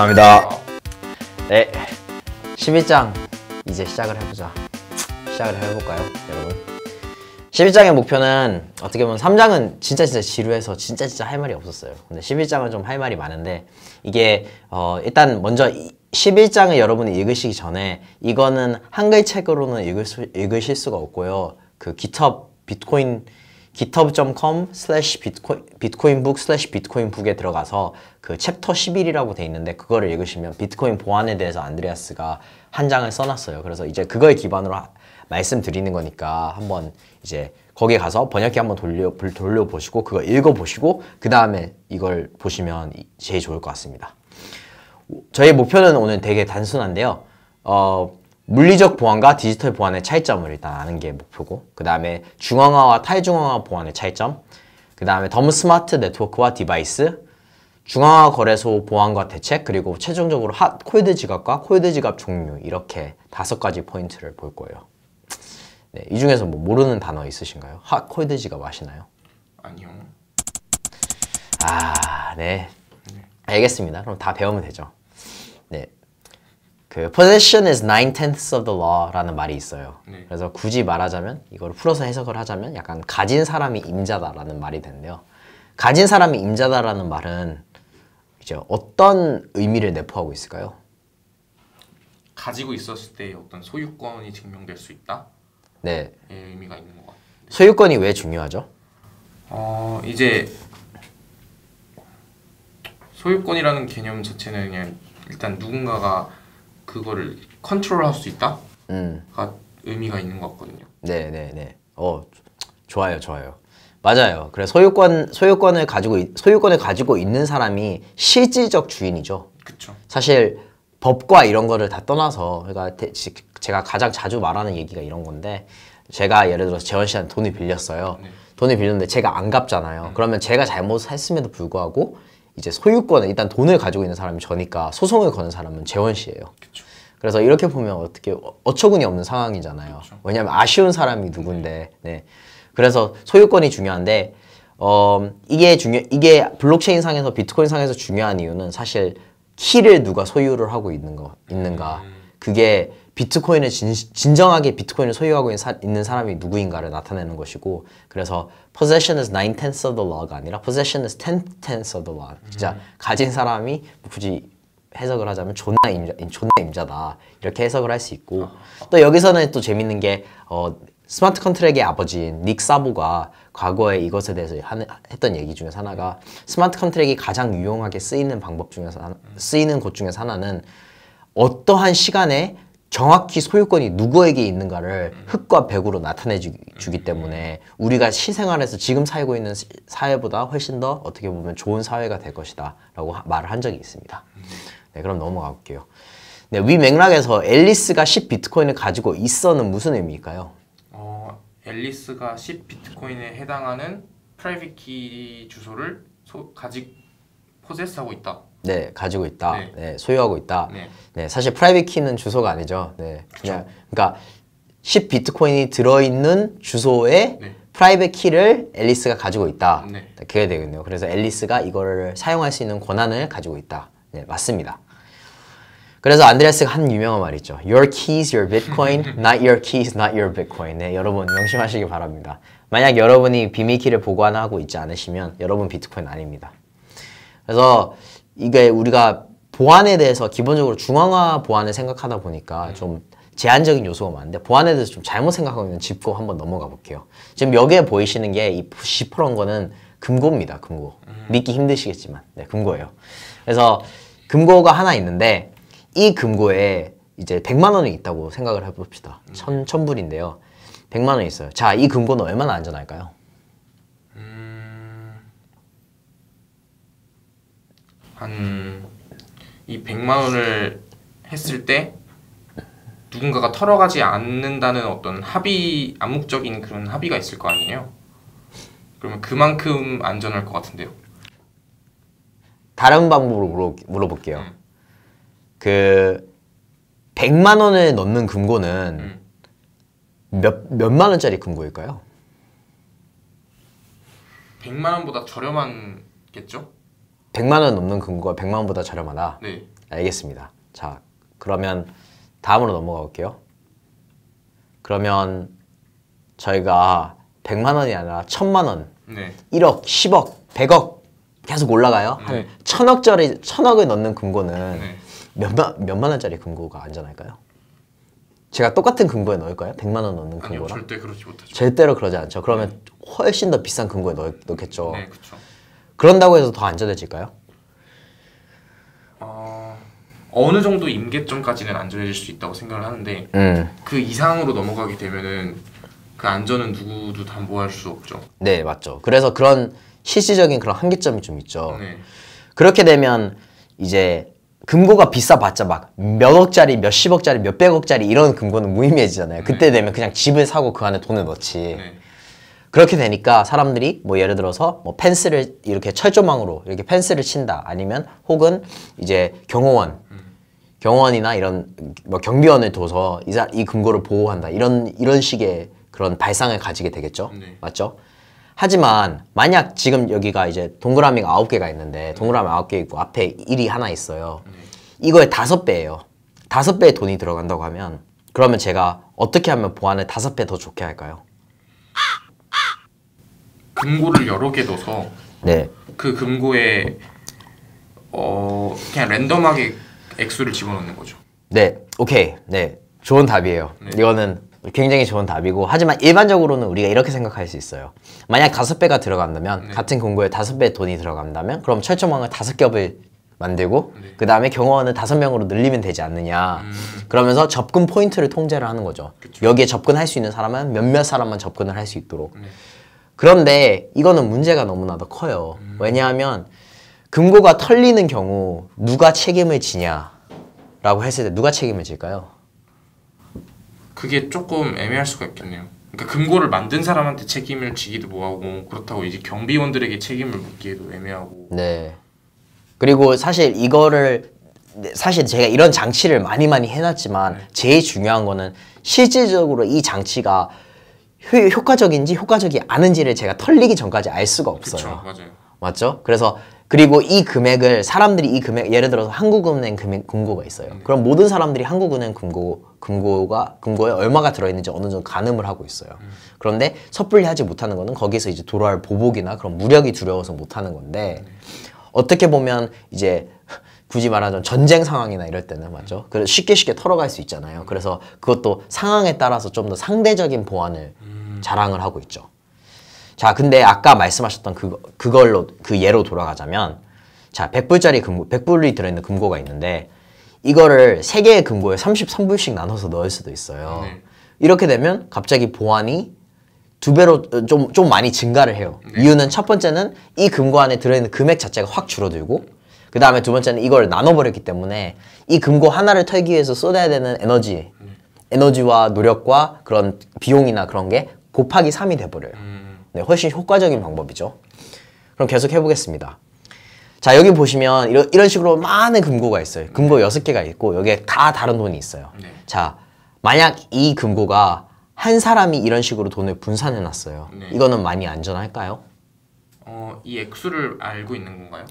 감사합니다. 네. 12장 이제 시작을 해보자. 시작을 해볼까요, 여러분? 11장의 목표는 어떻게 보면 3장은 진짜 진짜 지루해서 진짜 진짜 할 말이 없었어요. 근데 11장은 좀 할 말이 많은데 이게 어 일단 먼저 11장을 여러분이 읽으시기 전에 이거는 한글 책으로는 읽을 수, 읽으실 수가 없고요. 그 기첩 비트코인 github.com/bitcoinbook/bitcoinbook에 들어가서 그 챕터 11이라고 돼 있는데 그거를 읽으시면 비트코인 보안에 대해서 안드레아스가 한 장을 써놨어요. 그래서 이제 그걸 기반으로 하, 말씀드리는 거니까 한번 이제 거기 가서 번역기 한번 돌려 돌려보시고 그거 읽어보시고 그 다음에 이걸 보시면 제일 좋을 것 같습니다. 저희 목표는 오늘 되게 단순한데요. 어, 물리적 보안과 디지털 보안의 차이점을 일단 아는 게 목표고 그 다음에 중앙화와 탈중앙화 보안의 차이점 그 다음에 덤 스마트 네트워크와 디바이스 중앙화 거래소 보안과 대책 그리고 최종적으로 핫 코이드 지갑과 코이드 지갑 종류 이렇게 다섯 가지 포인트를 볼 거예요 네, 이 중에서 뭐 모르는 단어 있으신가요? 핫 코이드 지갑 아시나요? 아니요 아네 네. 알겠습니다 그럼 다 배우면 되죠 그 possession is nine tenths of the law라는 말이 있어요. 네. 그래서 굳이 말하자면 이걸 풀어서 해석을 하자면 약간 가진 사람이 임자다라는 말이 된대요. 가진 사람이 임자다라는 말은 이제 어떤 의미를 내포하고 있을까요? 가지고 있었을 때 어떤 소유권이 증명될 수 있다. 네. 의미가 있는 것 같아요. 소유권이 왜 중요하죠? 어 이제 소유권이라는 개념 자체는 그냥 일단 누군가가 그거를 컨트롤할 수 있다가 음. 의미가 있는 것 같거든요. 네, 네, 네. 어, 좋아요, 좋아요. 맞아요. 그래 소유권 소유권을 가지고 소유권을 가지고 있는 사람이 실질적 주인이죠. 그렇죠. 사실 법과 이런 거를 다 떠나서 그러니까 제가 가장 자주 말하는 얘기가 이런 건데 제가 예를 들어서 재원 씨한테 돈을 빌렸어요. 네. 돈을 빌렸는데 제가 안 갚잖아요. 음. 그러면 제가 잘못했음에도 불구하고 이제 소유권은 일단 돈을 가지고 있는 사람이 저니까 소송을 거는 사람은 재원 씨예요. 그쵸. 그래서 이렇게 보면 어떻게 어, 어처구니 없는 상황이잖아요. 그렇죠. 왜냐하면 아쉬운 사람이 누군데. 네. 그래서 소유권이 중요한데 어, 이게 중요 이게 블록체인 상에서 비트코인 상에서 중요한 이유는 사실 키를 누가 소유를 하고 있는 거 있는가. 음. 그게 비트코인을 진, 진정하게 비트코인을 소유하고 있는, 사, 있는 사람이 누구인가를 나타내는 것이고 그래서 possession is nine tenths of the law가 아니라 possession is ten tenths of the law. 진짜 음. 가진 사람이 굳이 해석을 하자면 존나 임자, 존나 임자다 이렇게 해석을 할 수 있고 어. 또 여기서는 또 재밌는 게 어, 스마트 컨트랙의 아버지인 닉 사보가 과거에 이것에 대해서 하 했던 얘기 중에 하나가 스마트 컨트랙이 가장 유용하게 쓰이는 방법 중에서 하나, 쓰이는 곳중에 하나는 어떠한 시간에 정확히 소유권이 누구에게 있는가를 흑과 백으로 나타내주기 때문에 우리가 시생활에서 지금 살고 있는 사회보다 훨씬 더 어떻게 보면 좋은 사회가 될 것이다 라고 말을 한 적이 있습니다. 네, 그럼 넘어가 볼게요. 네, 위 맥락에서 앨리스가 10 비트코인을 가지고 있어는 무슨 의미일까요? 어, 앨리스가 10 비트코인에 해당하는 프라이빗 키 주소를 소, 가지 포세스하고 있다. 네, 가지고 있다. 네, 네 소유하고 있다. 네. 네. 사실 프라이빗 키는 주소가 아니죠. 네. 그냥 그쵸? 그러니까 10 비트코인이 들어 있는 주소에 네. 프라이빗 키를 앨리스가 가지고 있다. 네. 네, 그게 되거든요. 그래서 앨리스가 이거를 사용할 수 있는 권한을 가지고 있다. 네, 맞습니다. 그래서 안드레스가 한 유명한 말 있죠. Your keys, your Bitcoin. Not your keys, not your Bitcoin. 네, 여러분 명심하시기 바랍니다. 만약 여러분이 비밀키를 보관하고 있지 않으시면 여러분 비트코인 아닙니다. 그래서 이게 우리가 보안에 대해서 기본적으로 중앙화 보안을 생각하다 보니까 네. 좀 제한적인 요소가 많은데 보안에 대해서 좀 잘못 생각하고 짚고 한번 넘어가 볼게요. 지금 여기에 보이시는 게이 시퍼런 거는 금고입니다. 금고. 음. 믿기 힘드시겠지만 네, 금고예요. 그래서 금고가 하나 있는데 이 금고에 이제 100만 원이 있다고 생각을 해봅시다. 음. 천, 천불인데요. 100만 원이 있어요. 자, 이 금고는 얼마나 안전할까요? 음... 한... 이 100만 원을 했을 때 누군가가 털어가지 않는다는 어떤 합의, 암묵적인 그런 합의가 있을 거 아니에요? 그러면 그만큼 안전할 것 같은데요. 다른 방법으로 물어, 물어볼게요. 음. 그 100만 원을 넣는 금고는 음. 몇 몇만 원짜리 금고일까요? 100만 원보다 저렴한겠죠? 100만 원 넘는 금고가 100만 원보다 저렴하다. 네. 알겠습니다. 자, 그러면 다음으로 넘어가 볼게요. 그러면 저희가 100만 원이 아니라 1000만 원, 네. 1억, 10억, 100억 계속 올라가요. 네. 천억짜리 천억을 넣는 금고는 네. 몇만 몇만 원짜리 금고가 아니잖아요. 제가 똑같은 금고에 넣을까요? 1만원 넣는 금고랑? 아니요, 절대 그러지 못하죠. 절대로 그러지 않죠. 네. 그러면 네. 훨씬 더 비싼 금고에 넣, 넣겠죠. 네, 그렇죠. 그런다고 해서 더 안전해질까요? 어... 어느 정도 임계점까지는 안전해질 수 있다고 생각을 하는데 음. 그 이상으로 넘어가게 되면은 그 안전은 누구도 담보할 수 없죠. 네, 맞죠. 그래서 그런 실질적인 그런 한계점이 좀 있죠. 네. 그렇게 되면 이제 금고가 비싸봤자 막 몇억짜리, 몇십억짜리, 몇백억짜리 이런 금고는 무의미해지잖아요. 그때 네. 되면 그냥 집을 사고 그 안에 돈을 넣지. 네. 그렇게 되니까 사람들이 뭐 예를 들어서 뭐 펜스를 이렇게 철조망으로 이렇게 펜스를 친다 아니면 혹은 이제 경호원 음. 경호원이나 이런 뭐 경비원을 둬서 이, 이 금고를 보호한다 이런 이런 식의 그런 발상을 가지게 되겠죠 네. 맞죠 하지만 만약 지금 여기가 이제 동그라미가 아홉 개가 있는데 음. 동그라미 아홉 개 있고 앞에 1이 하나 있어요. 이거에 다섯 배예요. 다섯 배의 돈이 들어간다고 하면 그러면 제가 어떻게 하면 보안을 다섯 배 더 좋게 할까요? 금고를 여러 개 넣어서 네. 그 금고에 어 그냥 랜덤하게 액수를 집어넣는 거죠. 네, 오케이, 네, 좋은 답이에요. 네. 이거는 굉장히 좋은 답이고 하지만 일반적으로는 우리가 이렇게 생각할 수 있어요 만약 다섯 배가 들어간다면 네. 같은 공고에 다섯 배 돈이 들어간다면 그럼 철조망을 다섯 겹을 만들고 네. 그 다음에 경호원을 다섯 명으로 늘리면 되지 않느냐 음. 그러면서 접근 포인트를 통제를 하는 거죠 그쵸. 여기에 접근할 수 있는 사람은 몇몇 사람만 접근을 할 수 있도록 네. 그런데 이거는 문제가 너무나 도 커요 음. 왜냐하면 금고가 털리는 경우 누가 책임을 지냐 라고 했을 때 누가 책임을 질까요? 그게 조금 애매할 수가 있겠네요. 그러니까 금고를 만든 사람한테 책임을 지기도 뭐하고 뭐 그렇다고 이제 경비원들에게 책임을 묻기도 애매하고. 네. 그리고 사실 이거를 사실 제가 이런 장치를 많이 많이 해놨지만 네. 제일 중요한 거는 실질적으로 이 장치가 효, 과적인지 효과적이 않은지를 제가 털리기 전까지 알 수가 없어요. 그쵸, 맞죠? 그래서 그리고 이 금액을 사람들이 이 금액 예를 들어서 한국은행 금액 금고가 있어요. 네. 그럼 모든 사람들이 한국은행 금고 금고가 금고에 얼마가 들어있는지 어느 정도 가늠을 하고 있어요. 음. 그런데 섣불리 하지 못하는 거는 거기서 이제 돌아올 보복이나 그런 무력이 두려워서 못하는 건데 음. 어떻게 보면 이제 굳이 말하자면 전쟁 상황이나 이럴 때는 맞죠. 그래서 쉽게 쉽게 털어갈 수 있잖아요. 그래서 그것도 상황에 따라서 좀 더 상대적인 보완을 음. 자랑을 하고 있죠. 자, 근데 아까 말씀하셨던 그 그걸로 그 예로 돌아가자면 자, 1 0 0불짜리 금고, 1불이 0 0 들어 있는 금고가 있는데 이거를 세 개의 금고에 33불씩 나눠서 넣을 수도 있어요. 네. 이렇게 되면 갑자기 보안이 두 배로 어, 좀, 좀 많이 증가를 해요. 네. 이유는 첫 번째는 이 금고 안에 들어있는 금액 자체가 확 줄어들고, 그 다음에 두 번째는 이걸 나눠버렸기 때문에 이 금고 하나를 털기 위해서 쏟아야 되는 에너지, 네. 에너지와 노력과 그런 비용이나 그런 게 곱하기 3이 돼버려요. 음. 네, 훨씬 효과적인 방법이죠. 그럼 계속 해보겠습니다. 자 여기 보시면 이런, 이런 식으로 많은 금고가 있어요 금고 네. 여섯 개가 있고 여기에 다 다른 돈이 있어요 네. 자 만약 이 금고가 한 사람이 이런 식으로 돈을 분산해 놨어요 네. 이거는 많이 안전할까요? 어, 이 액수를 알고 있는 건가요?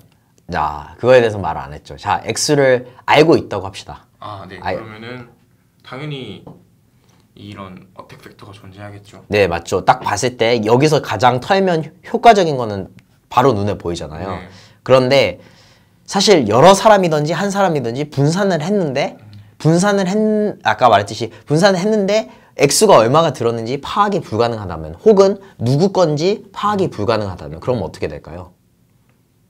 자 그거에 대해서 말을 안 했죠 자 액수를 알고 있다고 합시다 아네 아, 네. 그러면은 당연히 이런 어택 팩터가 존재하겠죠 네 맞죠 딱 봤을 때 여기서 가장 털면 효과적인 거는 바로 눈에 보이잖아요 네. 그런데 사실 여러 사람이든지 한 사람이든지 분산을 했는데 분산을 했 아까 말했듯이 분산을 했는데 액수가 얼마가 들었는지 파악이 불가능하다면 혹은 누구 건지 파악이 불가능하다면 그럼 어떻게 될까요?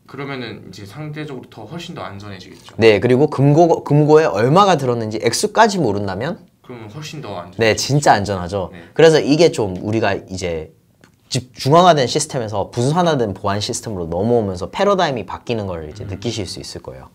그러면은 이제 상대적으로 더 훨씬 더 안전해지겠죠. 네, 그리고 금고 금고에 얼마가 들었는지 액수까지 모른다면 그럼 훨씬 더 안전. 네, 진짜 안전하죠. 네. 그래서 이게 좀 우리가 이제 집 중앙화된 시스템에서 분산화된 보안 시스템으로 넘어오면서 패러다임이 바뀌는 걸 이제 음. 느끼실 수 있을 거예요.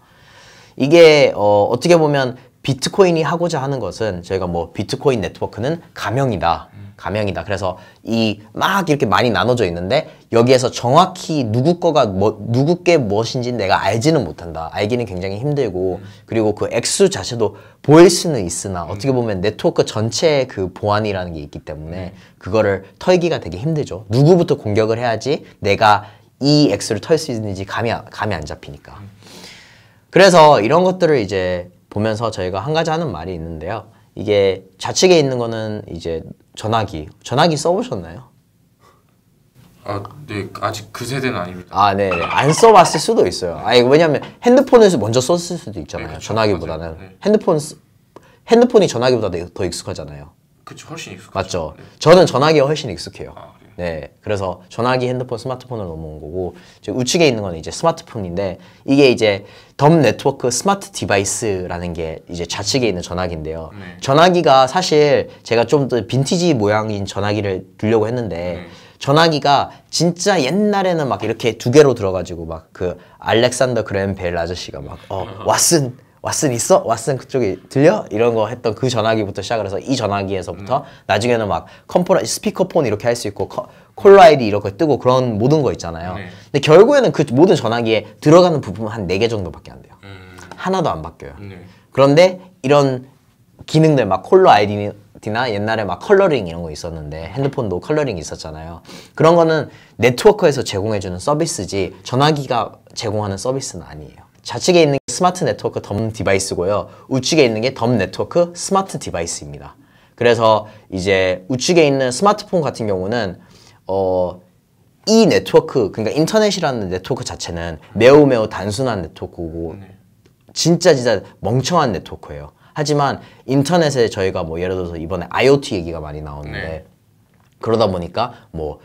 이게 어, 어떻게 보면 비트코인이 하고자 하는 것은 저희가 뭐 비트코인 네트워크는 가명이다. 감형이다 그래서 이 막 이렇게 많이 나눠져 있는데 여기에서 정확히 누구 거가 뭐, 누구 게 무엇인지 내가 알지는 못한다. 알기는 굉장히 힘들고 그리고 그 액수 자체도 보일 수는 있으나 어떻게 음. 보면 네트워크 전체의 그 보안이라는 게 있기 때문에 그거를 털기가 되게 힘들죠. 누구부터 공격을 해야지 내가 이 액수를 털 수 있는지 감이 감이 안 잡히니까. 음. 그래서 이런 것들을 이제 보면서 저희가 한 가지 하는 말이 있는데요. 이게 좌측에 있는 거는 이제 전화기. 전화기 써보셨나요? 아, 네. 아직 그 세대는 아닙니다. 아, 네. 네. 안 써봤을 수도 있어요. 아니, 왜냐면 핸드폰을 먼저 썼을 수도 있잖아요. 네, 그쵸, 그렇죠. 전화기보다는. 네. 핸드폰, 핸드폰이 전화기보다 더 익숙하잖아요. 그쵸, 훨씬 익숙하죠. 맞죠? 네. 저는 전화기가 훨씬 익숙해요. 아, 네. 네, 그래서 전화기, 핸드폰, 스마트폰으로 넘어온 거고 우측에 있는 건 이제 스마트폰인데 이게 이제 덤 네트워크 스마트 디바이스라는 게 이제 좌측에 있는 전화기인데요. 네. 전화기가 사실 제가 좀 더 빈티지 모양인 전화기를 두려고 했는데 네. 전화기가 진짜 옛날에는 막 이렇게 두 개로 들어가지고 막 그 알렉산더 그램 벨 아저씨가 막 어, 왓슨 왓슨 있어? 왓슨 그쪽에 들려? 이런 거 했던 그 전화기부터 시작을 해서 이 전화기에서부터 음. 나중에는 막 컴포라 스피커폰 이렇게 할 수 있고 커, 콜라이디 이렇게 뜨고 그런 모든 거 있잖아요. 네. 근데 결국에는 그 모든 전화기에 들어가는 부품은 한네 개 정도밖에 안 돼요. 음. 하나도 안 바뀌어요. 네. 그런데 이런 기능들 막 콜러 아이디나 옛날에 막 컬러링 이런 거 있었는데 핸드폰도 컬러링 있었잖아요. 그런 거는 네트워크에서 제공해주는 서비스지 전화기가 제공하는 서비스는 아니에요. 좌측에 있는 게 스마트 네트워크 덤 디바이스고요. 우측에 있는 게 덤 네트워크 스마트 디바이스입니다. 그래서 이제 우측에 있는 스마트폰 같은 경우는 어, 이 네트워크, 그러니까 인터넷이라는 네트워크 자체는 매우 매우 단순한 네트워크고 네. 진짜 진짜 멍청한 네트워크예요. 하지만 인터넷에 저희가 뭐 예를 들어서 이번에 IoT 얘기가 많이 나오는데 네. 그러다 보니까 뭐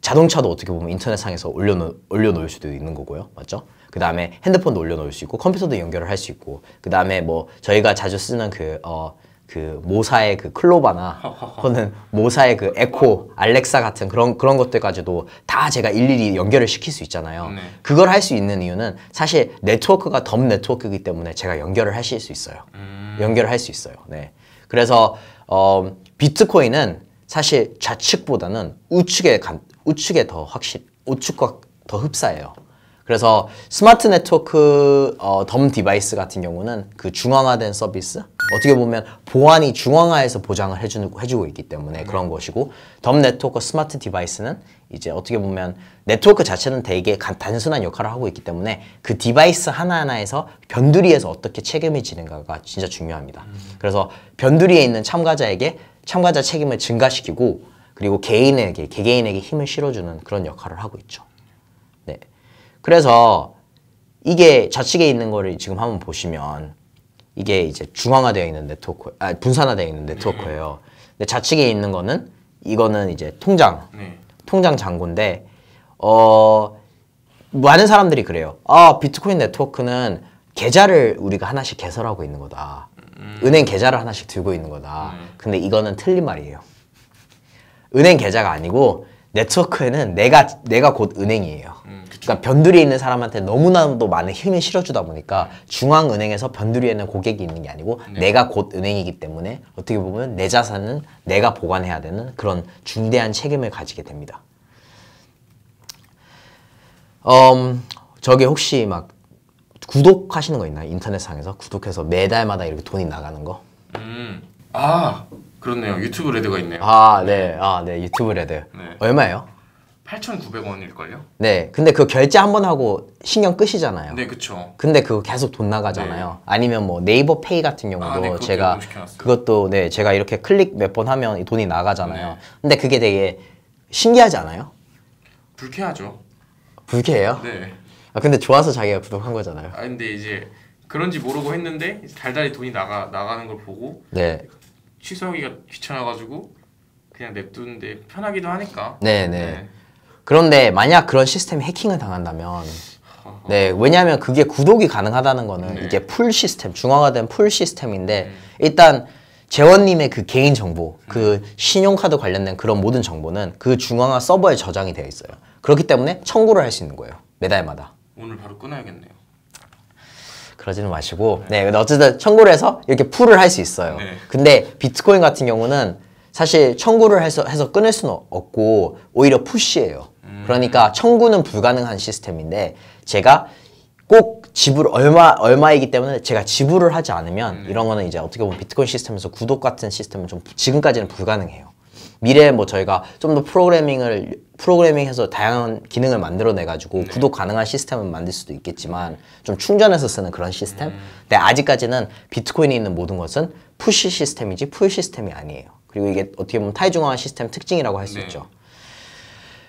자동차도 어떻게 보면 인터넷상에서 올려놓, 올려놓을 수도 있는 거고요. 맞죠? 그 다음에 핸드폰도 올려놓을 수 있고 컴퓨터도 연결을 할 수 있고 그 다음에 뭐 저희가 자주 쓰는 그 어, 그 모사의 그 클로바나 또는 모사의 그 에코, 알렉사 같은 그런 그런 것들까지도 다 제가 일일이 연결을 시킬 수 있잖아요. 네. 그걸 할 수 있는 이유는 사실 네트워크가 덤 네트워크이기 때문에 제가 연결을 하실 수 있어요. 음... 연결을 할 수 있어요. 네. 그래서 어 비트코인은 사실 좌측보다는 우측에 간, 우측에 더 확실, 우측과 더 흡사해요. 그래서 스마트 네트워크 어, 덤 디바이스 같은 경우는 그 중앙화된 서비스 어떻게 보면 보안이 중앙화해서 보장을 해주는, 해주고 있기 때문에 그런 네. 것이고 덤 네트워크 스마트 디바이스는 이제 어떻게 보면 네트워크 자체는 되게 단순한 역할을 하고 있기 때문에 그 디바이스 하나하나에서 변두리에서 어떻게 책임이 지는가가 진짜 중요합니다. 음. 그래서 변두리에 있는 참가자에게 참가자 책임을 증가시키고 그리고 개인에게 개개인에게 힘을 실어주는 그런 역할을 하고 있죠. 네. 그래서 이게 좌측에 있는 거를 지금 한번 보시면 이게 이제 중앙화되어 있는 네트워크, 아 분산화되어 있는 네트워크예요. 근데 좌측에 있는 거는 이거는 이제 통장, 네. 통장 잔고인데 어 많은 사람들이 그래요. 아 비트코인 네트워크는 계좌를 우리가 하나씩 개설하고 있는 거다. 음. 은행 계좌를 하나씩 들고 있는 거다. 음. 근데 이거는 틀린 말이에요. 은행 계좌가 아니고 네트워크에는 내가 내가 곧 은행이에요. 음, 그러니까 변두리에 있는 사람한테 너무나도 많은 힘을 실어주다 보니까 음. 중앙은행에서 변두리에는 고객이 있는 게 아니고 네. 내가 곧 은행이기 때문에 어떻게 보면 내 자산은 내가 보관해야 되는 그런 중대한 책임을 가지게 됩니다. 음, 저게 혹시 막 구독하시는 거 있나요? 인터넷상에서 구독해서 매달마다 이렇게 돈이 나가는 거? 음. 아 그렇네요. 유튜브 레드가 있네요. 아, 네. 아, 네. 유튜브 레드. 네. 얼마예요? 8,900원일걸요? 네. 근데 그 결제 한 번 하고 신경 끄시잖아요. 네, 그쵸. 근데 그거 계속 돈 나가잖아요. 네. 아니면 뭐 네이버 페이 같은 경우도 아, 네, 제가 그것도 네, 제가 이렇게 클릭 몇 번 하면 돈이 나가잖아요. 네. 근데 그게 되게 신기하지 않아요? 불쾌하죠. 불쾌해요? 네. 아, 근데 좋아서 자기가 구독한 거잖아요. 아, 근데 이제 그런지 모르고 했는데 달달이 돈이 나가 나가는 걸 보고 네. 취소하기가 귀찮아가지고 그냥 냅두는데 편하기도 하니까. 네네. 네. 네. 그런데 만약 그런 시스템이 해킹을 당한다면 네 왜냐하면 그게 구독이 가능하다는 거는 네. 이게 풀 시스템 중앙화된 풀 시스템인데 음. 일단 재원님의 그 개인 정보 음. 그 신용카드 관련된 그런 모든 정보는 그 중앙화 서버에 저장이 되어 있어요 그렇기 때문에 청구를 할 수 있는 거예요 매달마다 오늘 바로 끊어야겠네요 그러지는 마시고 네, 근데 어쨌든 청구를 해서 이렇게 풀을 할 수 있어요. 네. 근데 비트코인 같은 경우는 사실 청구를 해서, 해서 끊을 수는 없고 오히려 푸시예요. 음. 그러니까 청구는 불가능한 시스템인데 제가 꼭 지불 얼마 얼마이기 때문에 제가 지불을 하지 않으면 네. 이런 거는 이제 어떻게 보면 비트코인 시스템에서 구독 같은 시스템은 좀 지금까지는 불가능해요. 미래에 뭐 저희가 좀 더 프로그래밍을 프로그래밍해서 다양한 기능을 만들어내가지고 네. 구독 가능한 시스템을 만들 수도 있겠지만 좀 충전해서 쓰는 그런 시스템. 음. 근데 아직까지는 비트코인이 있는 모든 것은 푸시 시스템이지 풀 시스템이 아니에요. 그리고 이게 어떻게 보면 타이중앙화 시스템 특징이라고 할수 네. 있죠.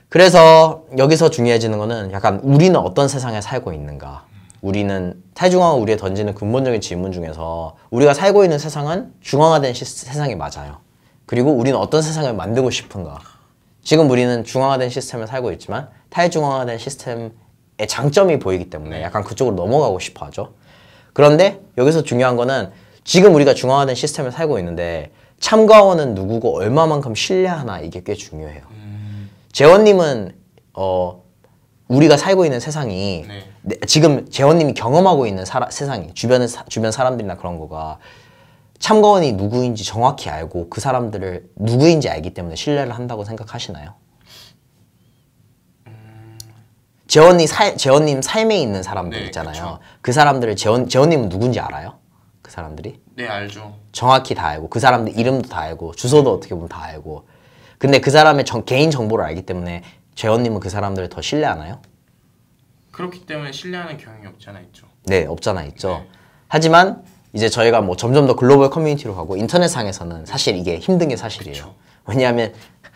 그래서 여기서 중요해지는 거는 약간 우리는 어떤 세상에 살고 있는가. 우리는 탈중앙화 우리에 던지는 근본적인 질문 중에서 우리가 살고 있는 세상은 중앙화된 시, 세상이 맞아요. 그리고 우리는 어떤 세상을 만들고 싶은가. 지금 우리는 중앙화된 시스템을 살고 있지만 탈중앙화된 시스템의 장점이 보이기 때문에 네. 약간 그쪽으로 넘어가고 싶어 하죠. 그런데 여기서 중요한 거는 지금 우리가 중앙화된 시스템을 살고 있는데 참가원은 누구고 얼마만큼 신뢰하나 이게 꽤 중요해요. 음... 재원님은 어 우리가 살고 있는 세상이 네. 지금 재원님이 경험하고 있는 사라, 세상이 주변 주변 사람들이나 그런 거가 참고원이 누구인지 정확히 알고 그 사람들을 누구인지 알기 때문에 신뢰를 한다고 생각하시나요? 음. 재원님 살 재원님 삶에 있는 사람들 네, 있잖아요. 그쵸. 그 사람들을 재원 재원님은 누군지 알아요? 그 사람들이? 네 알죠. 정확히 다 알고 그 사람들 이름도 다 알고 주소도 어떻게 보면 다 알고. 근데 그 사람의 정, 개인 정보를 알기 때문에 재원님은 그 사람들을 더 신뢰하나요? 그렇기 때문에 신뢰하는 경향이 없잖아 있죠. 네 없잖아 있죠. 네. 하지만 이제 저희가 뭐 점점 더 글로벌 커뮤니티로 가고 인터넷상에서는 사실 이게 힘든 게 사실이에요. 그쵸. 왜냐하면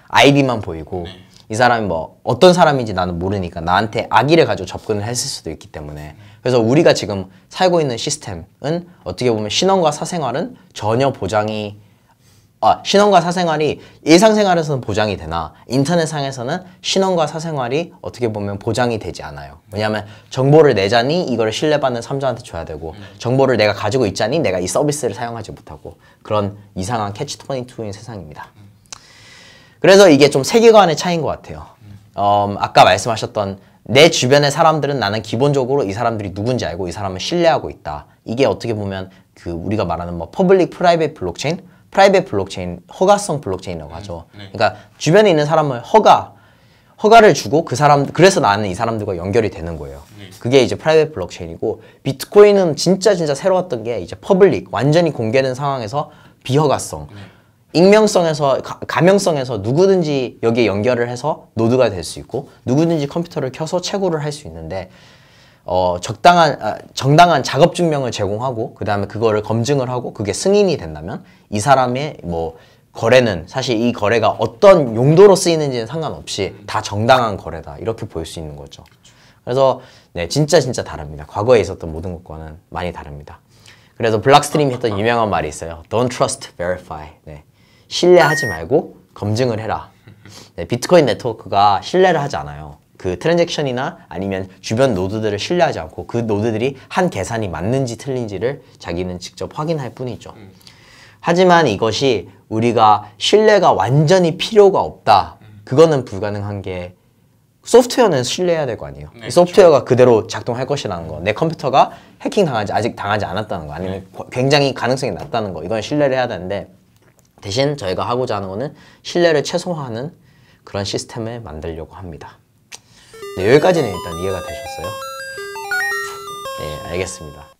아이디만 보이고 네. 이 사람이 뭐 어떤 사람인지 나는 모르니까 나한테 악의를 가지고 접근을 했을 수도 있기 때문에 그래서 우리가 지금 살고 있는 시스템은 어떻게 보면 신원과 사생활은 전혀 보장이 아, 신혼과 사생활이 일상생활에서는 보장이 되나 인터넷상에서는 신혼과 사생활이 어떻게 보면 보장이 되지 않아요. 왜냐하면 정보를 내자니 이걸 신뢰받는 삼자한테 줘야 되고 정보를 내가 가지고 있자니 내가 이 서비스를 사용하지 못하고 그런 이상한 캐치 22인 세상입니다. 그래서 이게 좀 세계관의 차이인 것 같아요. 음, 아까 말씀하셨던 내 주변의 사람들은 나는 기본적으로 이 사람들이 누군지 알고 이 사람을 신뢰하고 있다. 이게 어떻게 보면 그 우리가 말하는 뭐 퍼블릭 프라이빗 블록체인 프라이빗 블록체인, 허가성 블록체인이라고 하죠. 음, 네. 그러니까 주변에 있는 사람을 허가, 허가를 주고 그 사람, 그래서 나는 이 사람들과 연결이 되는 거예요. 네. 그게 이제 프라이빗 블록체인이고 비트코인은 진짜 진짜 새로웠던 게 이제 퍼블릭, 완전히 공개된 상황에서 비허가성, 네. 익명성에서 가, 명성에서 누구든지 여기에 연결을 해서 노드가 될 수 있고 누구든지 컴퓨터를 켜서 채굴을 할 수 있는데 어, 적당한, 아, 정당한 작업 증명을 제공하고, 그 다음에 그거를 검증을 하고, 그게 승인이 된다면, 이 사람의 뭐, 거래는 사실 이 거래가 어떤 용도로 쓰이는지는 상관없이 다 정당한 거래다. 이렇게 볼 수 있는 거죠. 그래서, 네, 진짜 진짜 다릅니다. 과거에 있었던 모든 것과는 많이 다릅니다. 그래서 블락스트림이 했던 유명한 말이 있어요. Don't trust, verify. 네. 신뢰하지 말고 검증을 해라. 네, 비트코인 네트워크가 신뢰를 하지 않아요. 그 트랜잭션이나 아니면 주변 노드들을 신뢰하지 않고 그 노드들이 한 계산이 맞는지 틀린지를 자기는 직접 확인할 뿐이죠. 음. 하지만 이것이 우리가 신뢰가 완전히 필요가 없다. 음. 그거는 불가능한 게 소프트웨어는 신뢰해야 될 거 아니에요. 네, 그렇죠. 소프트웨어가 그 그대로 작동할 것이라는 거. 내 컴퓨터가 해킹 당하지 아직 당하지 않았다는 거. 아니면 네. 굉장히 가능성이 낮다는 거. 이건 신뢰를 해야 되는데 대신 저희가 하고자 하는 거는 신뢰를 최소화하는 그런 시스템을 만들려고 합니다. 네, 여기까지는 일단 이해가 되셨어요? 네, 알겠습니다.